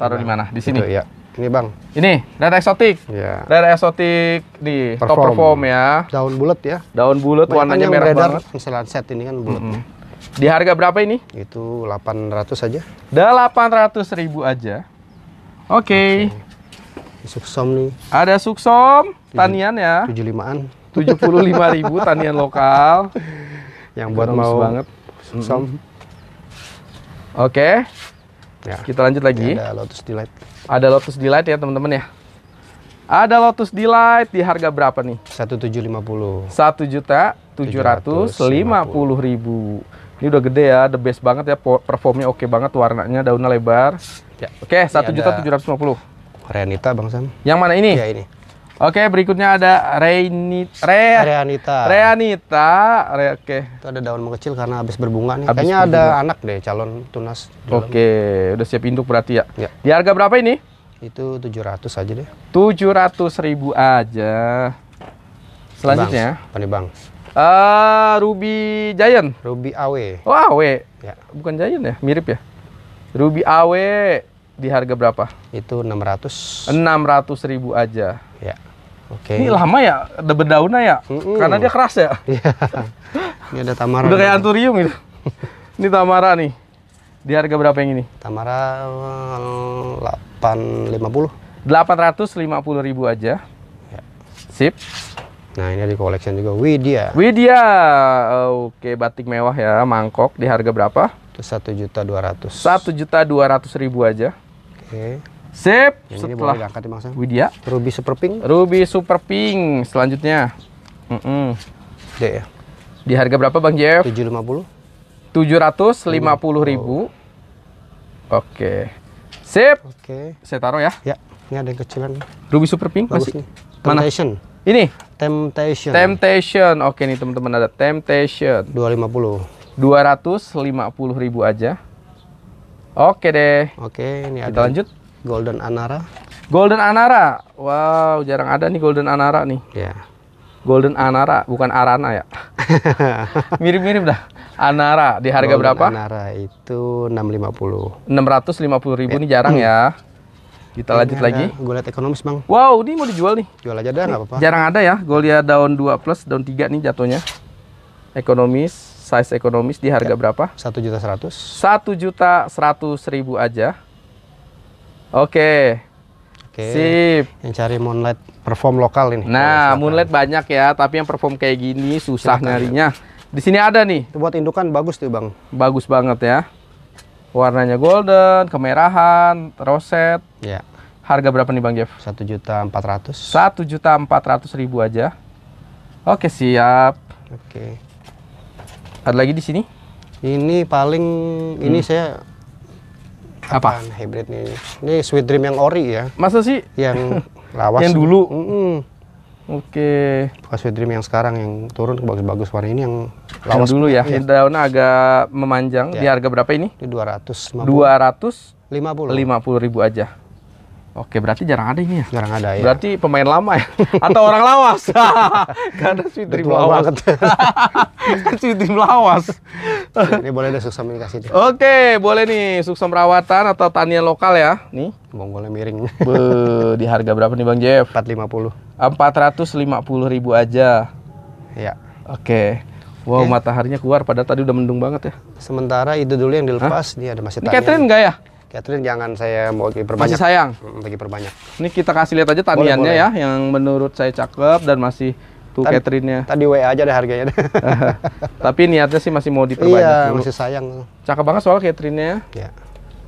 Taruh di mana? Di sini. Itu, ya. Ini bang. Ini led eksotik. Ya. Led eksotik di perform. top perform ya. Daun bulat ya. Daun bulat warnanya yang merah beredar, banget. Misalnya set ini kan bulat. Mm -hmm. Di harga berapa ini? Itu 800 aja. ratus ribu aja. Oke. Okay. okay. Suksom nih. Ada suksom tanian ya. 75-an. 75 ribu tanian lokal. Yang buat mau banget. Suksom. Mm -hmm. Oke. Okay. Ya. Kita lanjut lagi. Ini ada Lotus Delight. Ada Lotus Delight ya teman-teman ya. Ada Lotus Delight di harga berapa nih? satu tujuh lima puluh satu juta tujuh ratus 750 ribu. Ini udah gede ya, the best banget ya, performnya oke banget, warnanya daunnya lebar. Ya. Oke, tujuh ratus lima puluh Renita Bang Sam. Yang mana ini? Ya ini. Oke, berikutnya ada Reini, Re, Reanita. Reanita, Re, oke. Okay. Itu ada daun mengecil karena habis berbunga nih. Habis Kayaknya ada anak deh calon tunas. Oke, okay. udah siap induk berarti ya. ya. Di harga berapa ini? Itu 700 aja deh. 700 ribu aja. Selanjutnya. Pani Bang. Uh, eh, Ruby Giant. Ruby AW. Oh, AW. Ya. Bukan Giant ya, mirip ya. Ruby AW di harga berapa? Itu 600. 600 ribu aja. Ya. Oke. Okay. Ini lama ya, ada daunnya ya, mm -mm. karena dia keras ya. Iya. ini ada tamara. Udah kayak anturium ini. ini tamara nih. Di harga berapa yang ini? Tamara eh, lima puluh ribu aja. Ya. Sip. Nah ini di collection juga Widya. Widya, oke batik mewah ya, mangkok di harga berapa? Satu juta dua ratus. Satu juta dua ratus ribu aja. Oke. Sip. Yang Setelah ini diangkat, Widya. Ruby Super Pink. Ruby Super Pink. Selanjutnya. Mm -mm. D ya. Di harga berapa Bang Jeff? 750. 750 ribu. Oh. Oke. Okay. Sip. Oke. Okay. Saya taruh ya. Ya. Ini ada yang kecilan. Ruby Super Pink Bagus masih. Nih. Mana? Temptation. Ini. Temptation. Temptation. Oke nih teman-teman ada Temptation. 250. 250 ribu aja. Oke deh. Oke, ini Kita ada. lanjut. Golden Anara. Golden Anara. Wow, jarang ada nih Golden Anara nih. Ya. Yeah. Golden Anara, bukan Arana ya. Mirip-mirip dah. Anara di harga Golden berapa? Anara itu 650. 650 ribu ya. nih jarang ya. Kita ini lanjut lagi. Gue lihat ekonomis, Bang. Wow, ini mau dijual nih. Jual aja dah nggak apa-apa. Jarang ada ya lihat daun 2 plus daun 3 nih jatuhnya. Ekonomis, size ekonomis di harga ya. berapa? Satu juta seratus. Satu juta seratus ribu aja. Oke. Oke. Sip. Yang cari Moonlight perform lokal ini. Nah, oh, Moonlight banyak ya, tapi yang perform kayak gini susah ya. nyarinya. Di sini ada nih. Itu buat indukan bagus tuh, Bang. Bagus banget ya. Warnanya golden, kemerahan, roset. Ya. Harga berapa nih Bang Jeff? Satu juta empat ratus. ribu aja. Oke siap. Oke. Ada lagi di sini? Ini paling hmm. ini saya apa? hybrid nih? Ini Sweet Dream yang ori ya. Masa sih? Yang lawas. yang dulu. Mm hmm Oke. Okay. Sweet Dream yang sekarang yang turun bagus-bagus warna ini yang lawas. Yang dulu ya. ya. Daunnya agak memanjang. Ya. Di harga berapa ini? Di 250. puluh lima puluh ribu aja. Oke, berarti jarang ada ini ya? Jarang ada ya. Berarti pemain lama ya? Atau orang lawas? Karena kan sweet dream lawas. banget. sweet dream lawas. ini boleh deh suksam ini kasih Oke, boleh nih suksam perawatan atau tanian lokal ya. Nih. Bonggolnya miring. Be, di harga berapa nih Bang Jeff? 450. 450 ribu aja. Ya. Oke. Wow, ya. mataharinya keluar padahal tadi udah mendung banget ya. Sementara itu dulu yang dilepas, Hah? ada masih tanian. Ini Catherine nggak ya? Catherine jangan saya mau lagi perbanyak. Masih sayang. Hmm, lagi perbanyak. Ini kita kasih lihat aja taniannya ya yang menurut saya cakep dan masih tuh Tad, Catherine-nya. Tadi WA aja deh harganya. Tapi niatnya sih masih mau diperbanyak iya, dulu. masih sayang. Cakep banget soal Catherine-nya. Ya. Iya.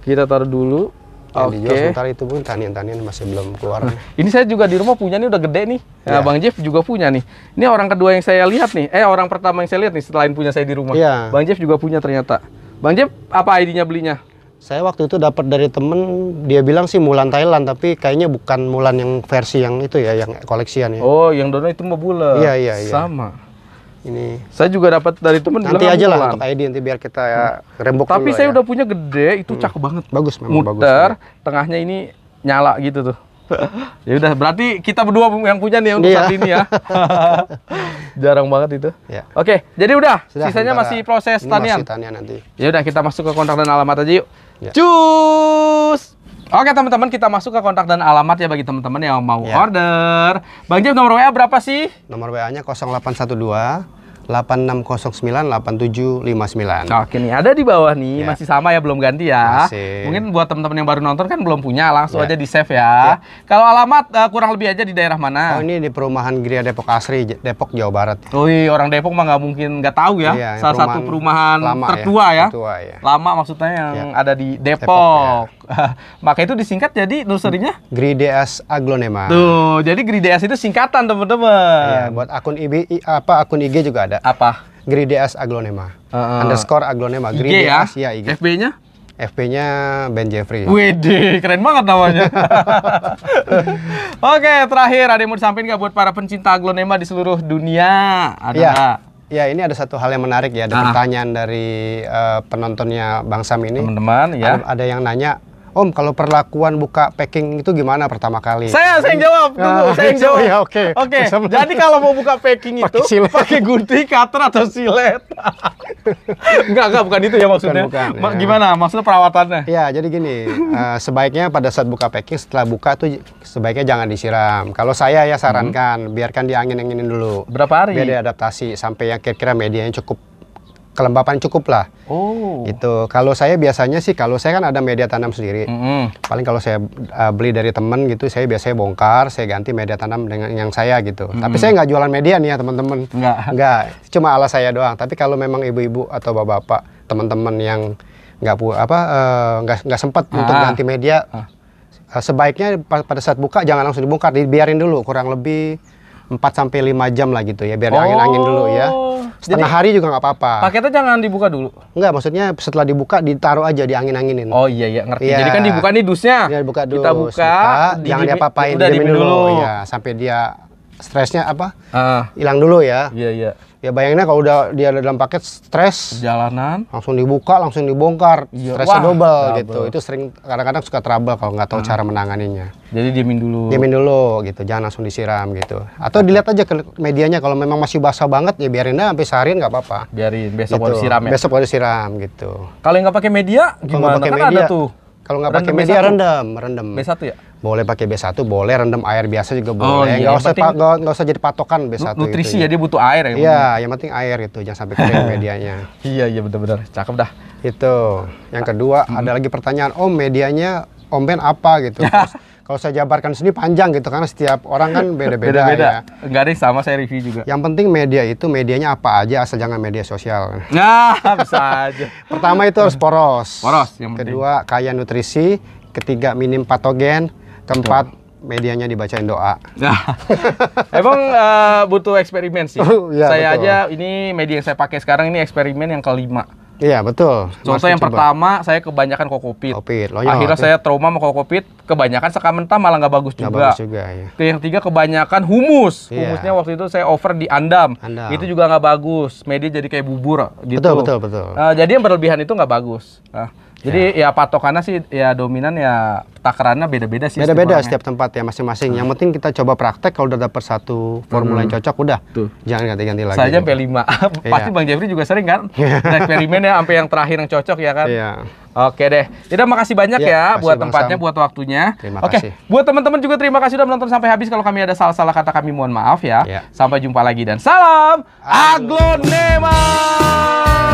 Kita taruh dulu. Oke. Okay. sebentar itu pun tanian-tanian masih belum keluar. Nah, ini saya juga di rumah punya nih udah gede nih. Ya. Iya. Bang Jeff juga punya nih. Ini orang kedua yang saya lihat nih. Eh orang pertama yang saya lihat nih selain punya saya di rumah. Ya. Bang Jeff juga punya ternyata. Bang Jeff apa ID-nya belinya? Saya waktu itu dapat dari temen, dia bilang sih Mulan Thailand, tapi kayaknya bukan Mulan yang versi yang itu ya, yang koleksian ya. Oh, yang dono itu mau bulan. Iya, iya, iya. Sama. Ini. Saya juga dapat dari temen. Nanti aja lah untuk ID nanti biar kita ya hmm. rembuk Tapi saya ya. udah punya gede, itu hmm. cakep banget. Bagus, memang Muter, bagus. Muter, tengahnya ini nyala gitu tuh. ya udah berarti kita berdua yang punya nih untuk iya. saat ini ya. Jarang banget itu. Ya. Oke, jadi udah Sudah, sisanya masih proses tanian. Masih tanian nanti. Ya udah kita masuk ke kontak dan alamat aja yuk. Ya. Cus. Oke teman-teman kita masuk ke kontak dan alamat ya bagi teman-teman yang mau ya. order. Bang Jeb nomor WA berapa sih? Nomor WA-nya 0812 sembilan. Oke nih, ada di bawah nih, yeah. masih sama ya belum ganti ya. Masih. Mungkin buat teman-teman yang baru nonton kan belum punya, langsung yeah. aja di save ya. Yeah. Kalau alamat uh, kurang lebih aja di daerah mana? Oh, ini di perumahan Gria Depok Asri, Depok Jawa Barat. Wih, orang Depok mah nggak mungkin nggak tahu ya. Yeah, Salah satu perumahan lama tertua ya. ya. Tertua, ya. Iya. Lama maksudnya yang yeah. ada di Depok. Depok ya. Maka itu disingkat jadi nurserinya Grideas Aglonema. Tuh, jadi Grideas itu singkatan teman-teman. Iya, buat akun IB apa akun IG juga ada apa? Grideas aglonema. Uh, underscore aglonema. Grideas ya? ya IG. FB-nya? FP-nya Ben Jeffrey. Wih, keren banget namanya. Oke, terakhir ada yang mau disampaikan nggak buat para pencinta aglonema di seluruh dunia? Ada ya. Ya, ini ada satu hal yang menarik ya. Ada ah. pertanyaan dari uh, penontonnya Bang Sam ini. Teman-teman, ya. Ada, ada yang nanya, Om, kalau perlakuan buka packing itu gimana pertama kali? Saya, saya yang jawab. Tunggu, ah, saya yang jawab. Ya, oke. Oke. Jadi kalau mau buka packing itu pakai gunting, cutter atau silet. enggak, enggak bukan itu ya maksudnya. Bukan, bukan, Ma ya. Gimana? Maksudnya perawatannya? Iya, jadi gini, uh, sebaiknya pada saat buka packing setelah buka tuh sebaiknya jangan disiram. Kalau saya ya hmm. sarankan hmm. biarkan dia angin-anginin dulu. Berapa hari? Biar diadaptasi, adaptasi sampai yang kira-kira medianya cukup kelembapan cukup lah. Oh. Gitu. Kalau saya biasanya sih kalau saya kan ada media tanam sendiri. Mm -hmm. Paling kalau saya uh, beli dari temen gitu, saya biasanya bongkar, saya ganti media tanam dengan yang saya gitu. Mm -hmm. Tapi saya nggak jualan media nih ya teman-teman. Nggak. Nggak. Cuma ala saya doang. Tapi kalau memang ibu-ibu atau bapak-bapak, teman-teman yang nggak apa uh, nggak nggak sempat ah. untuk ganti media, ah. Eh, sebaiknya pada saat buka jangan langsung dibongkar, dibiarin dulu kurang lebih 4 sampai lima jam lah gitu ya, biar oh. angin-angin dulu ya. Oh setengah hari juga nggak apa-apa. Paketnya jangan dibuka dulu. Enggak, maksudnya setelah dibuka ditaruh aja diangin-anginin. Oh iya iya ngerti. Ya. Jadi kan dibuka nih dusnya. Ya, dibuka dus. Kita buka, buka jangan diapa-apain dulu. dulu. Ya, sampai dia stresnya apa? Ah. Hilang uh. dulu ya. Iya iya ya bayanginnya kalau udah dia ada dalam paket stres jalanan langsung dibuka langsung dibongkar iya. stresnya double, double gitu itu sering kadang-kadang suka trouble kalau nggak tahu nah. cara menanganinya jadi diamin dulu diamin dulu gitu jangan langsung disiram gitu atau dilihat aja ke medianya kalau memang masih basah banget ya biarin aja sampai seharian nggak apa-apa biarin besok gitu. disiram ya besok disiram gitu kalau nggak pakai media gimana pakai kan media, ada tuh kalau nggak pakai media ya, rendam, rendam. B1 ya? Boleh pakai B1, boleh rendam air biasa juga oh, boleh. Oh, iya. Nggak usah enggak usah jadi patokan B1 Nutrisi Nutrisi ya. ya, dia butuh air ya. Iya, yang penting air gitu, jangan sampai kering medianya. Iya, iya benar-benar. Cakep dah. Itu. Yang kedua, hmm. ada lagi pertanyaan, "Om, oh, medianya Om Ben apa?" gitu. kalau saya jabarkan sini panjang gitu karena setiap orang kan beda-beda. Ya. Enggak ada sama saya review juga. Yang penting media itu medianya apa aja asal jangan media sosial. Nah, bisa aja. Pertama itu harus poros. Poros yang penting. Kedua kaya nutrisi, ketiga minim patogen, keempat Betul. medianya dibacain doa. Nah, emang uh, butuh eksperimen sih. ya, saya betul. aja ini media yang saya pakai sekarang ini eksperimen yang kelima Iya betul. Contoh yang coba. pertama saya kebanyakan kokopit. Kokopit. Akhirnya ya, saya trauma sama kokopit, kebanyakan mentah malah nggak bagus juga. Gak bagus juga ya. Yang ketiga kebanyakan humus. Iya. Humusnya waktu itu saya over di andam. andam. Itu juga nggak bagus. Media jadi kayak bubur gitu. Betul betul betul. Uh, jadi yang berlebihan itu nggak bagus. Nah, jadi ya, ya patokannya sih ya dominan ya takarannya beda-beda sih. Beda-beda setiap, setiap tempat ya masing-masing. Hmm. Yang penting kita coba praktek kalau udah dapet satu formula hmm. yang cocok udah. Tuh. Jangan ganti-ganti lagi. Saja P5. Pasti iya. Bang Jeffrey juga sering kan iya. nah, eksperimen ya sampai yang terakhir yang cocok ya kan. Iya. Oke deh. Tidak makasih banyak iya, ya, ya buat tempatnya, buat waktunya. Terima Oke, kasih. buat teman-teman juga terima kasih sudah menonton sampai habis. Kalau kami ada salah-salah kata kami mohon maaf ya. ya. Sampai jumpa lagi dan salam Aglonema.